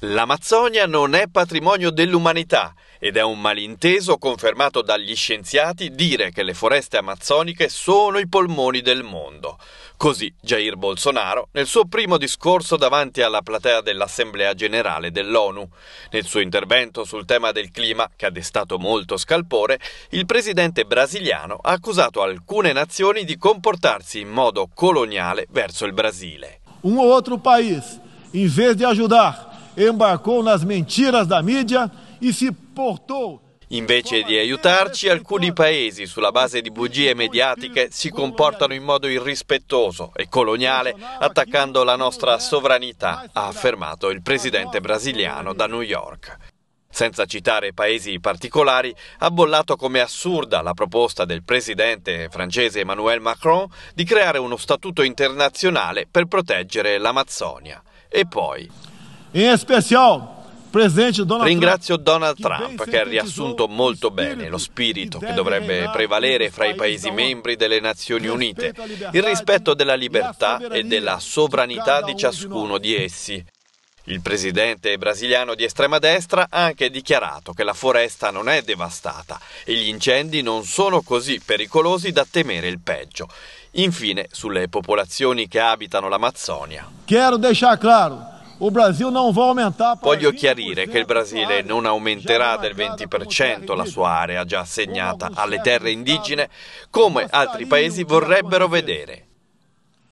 L'Amazzonia non è patrimonio dell'umanità ed è un malinteso confermato dagli scienziati dire che le foreste amazzoniche sono i polmoni del mondo. Così Jair Bolsonaro nel suo primo discorso davanti alla platea dell'Assemblea generale dell'ONU. Nel suo intervento sul tema del clima, che ha destato molto scalpore, il presidente brasiliano ha accusato alcune nazioni di comportarsi in modo coloniale verso il Brasile. Un um altro paese, invece di aiutare embarcou nas mentiras da mídia e se portou. Invece di aiutarci, alcuni paesi, sulla base di bugie mediatiche, si comportano in modo irrispettoso e coloniale, attaccando la nostra sovranità, ha affermato il presidente brasiliano da New York. Senza citare paesi particolari, ha bollato come assurda la proposta del presidente francese Emmanuel Macron di creare uno statuto internazionale per proteggere l'Amazzonia. E poi in especial Ringrazio Donald Trump che ha riassunto molto bene lo spirito che dovrebbe prevalere fra i Paesi membri delle Nazioni Unite, il rispetto della libertà e della sovranità di um ciascuno di essi. Il presidente brasiliano di estrema destra ha anche dichiarato che la foresta non è devastata e gli incendi non sono così pericolosi da temere il peggio. Infine, sulle popolazioni che abitano l'Amazzonia. Quero deixar claro Voglio chiarire che il Brasile non aumenterà del 20% la sua area già assegnata alle terre indigene come altri paesi vorrebbero vedere.